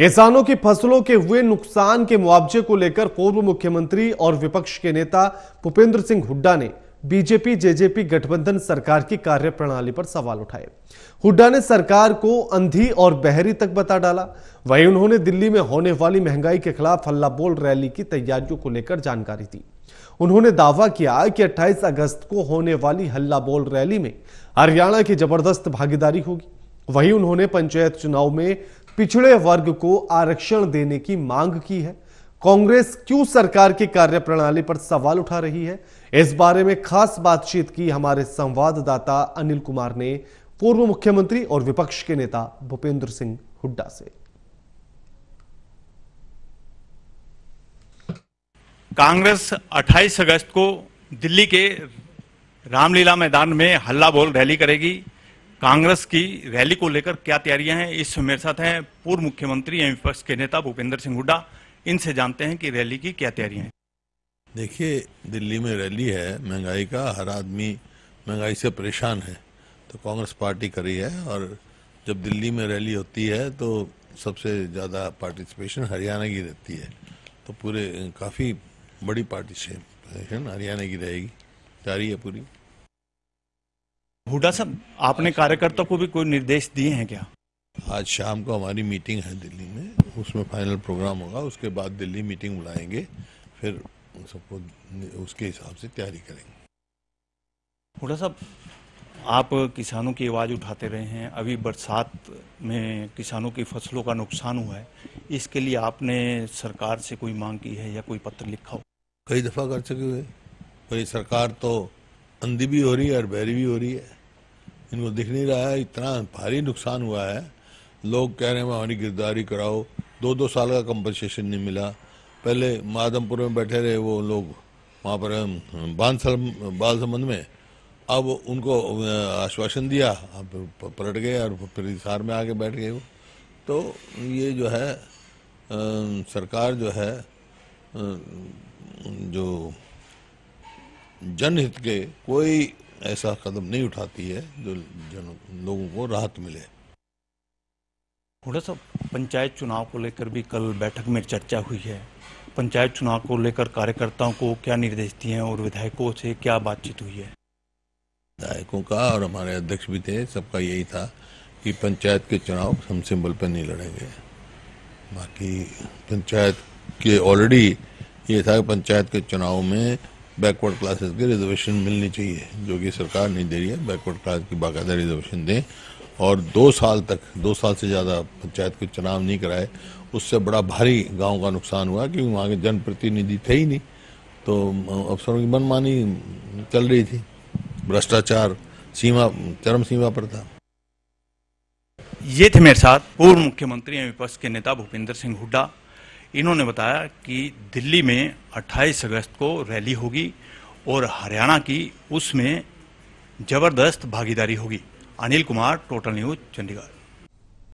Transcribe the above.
किसानों की फसलों के हुए नुकसान के मुआवजे को लेकर पूर्व मुख्यमंत्री और विपक्ष के नेता भूपेंद्र सिंह हुड्डा ने बीजेपी जेजेपी गठबंधन सरकार की कार्यप्रणाली पर सवाल उठाए हुड्डा ने सरकार को अंधी और बहरी तक बता डाला वहीं उन्होंने दिल्ली में होने वाली महंगाई के खिलाफ हल्ला बोल रैली की तैयारियों को लेकर जानकारी दी उन्होंने दावा किया कि 28 अगस्त को होने वाली हल्ला बोल रैली में हरियाणा की जबरदस्त भागीदारी होगी वहीं उन्होंने पंचायत चुनाव में पिछड़े वर्ग को आरक्षण देने की मांग की है कांग्रेस क्यों सरकार की कार्यप्रणाली पर सवाल उठा रही है इस बारे में खास बातचीत की हमारे संवाददाता अनिल कुमार ने पूर्व मुख्यमंत्री और विपक्ष के नेता भूपेंद्र सिंह हुड्डा से कांग्रेस 28 अगस्त को दिल्ली के रामलीला मैदान में हल्ला बोल रैली करेगी कांग्रेस की रैली को लेकर क्या तैयारियां हैं इस मेरे साथ हैं पूर्व मुख्यमंत्री एवं विपक्ष के नेता भूपेंद्र सिंह हुड्डा इनसे जानते हैं कि रैली की क्या तैयारियां हैं देखिए दिल्ली में रैली है महंगाई का हर आदमी महंगाई से परेशान है तो कांग्रेस पार्टी करी है और जब दिल्ली में रैली होती है तो सबसे ज़्यादा पार्टिसिपेशन हरियाणा की रहती है तो पूरे काफ़ी बड़ी पार्टिसिपेशन हरियाणा की रहेगी जारी है पूरी हुडा साहब आपने कार्यकर्ता को भी कोई निर्देश दिए हैं क्या आज शाम को हमारी मीटिंग है दिल्ली में उसमें फाइनल प्रोग्राम होगा उसके बाद दिल्ली मीटिंग बुलाएंगे फिर सबको उसके हिसाब से तैयारी करेंगे हुडा साहब आप किसानों की आवाज़ उठाते रहे हैं अभी बरसात में किसानों की फसलों का नुकसान हुआ है इसके लिए आपने सरकार से कोई मांग की है या कोई पत्र लिखा हो कई दफा कर चुके हुए भाई सरकार तो अंधी भी हो रही है और बहरी भी हो रही है इनको दिख नहीं रहा है इतना भारी नुकसान हुआ है लोग कह रहे हैं हमारी गिरदारी कराओ दो दो साल का कंपनसेशन नहीं मिला पहले माधमपुर में बैठे रहे वो लोग वहाँ पर बांसल बाल संबंध में अब उनको आश्वासन दिया अब पलट गए और फिर हिसार में आके बैठ गए वो तो ये जो है आ, सरकार जो है आ, जो जनहित के कोई ऐसा कदम नहीं उठाती है जो जन लोगों को राहत मिले थोड़ा सा पंचायत चुनाव को लेकर भी कल बैठक में चर्चा हुई है पंचायत चुनाव को लेकर कार्यकर्ताओं को क्या निर्देश दिए हैं और विधायकों से क्या बातचीत हुई है विधायकों का और हमारे अध्यक्ष भी थे सबका यही था कि पंचायत के चुनाव हम सिंबल पर नहीं लड़ेंगे बाकी पंचायत के ऑलरेडी ये था कि पंचायत के चुनाव में बैकवर्ड क्लासेस के रिजर्वेशन मिलनी चाहिए जो कि सरकार नहीं दे रही है बैकवर्ड क्लास की बाकायदा रिजर्वेशन दें और दो साल तक दो साल से ज़्यादा पंचायत को चुनाव नहीं कराए उससे बड़ा भारी गांव का नुकसान हुआ क्योंकि वहाँ के जनप्रतिनिधि थे ही नहीं तो अफसरों की मनमानी चल रही थी भ्रष्टाचार सीमा चरम सीमा पर था ये थे मेरे साथ पूर्व मुख्यमंत्री एवं विपक्ष के नेता भूपेंद्र सिंह हुड्डा इन्होंने बताया कि दिल्ली में 28 अगस्त को रैली होगी और हरियाणा की उसमें जबरदस्त भागीदारी होगी अनिल कुमार टोटल न्यूज चंडीगढ़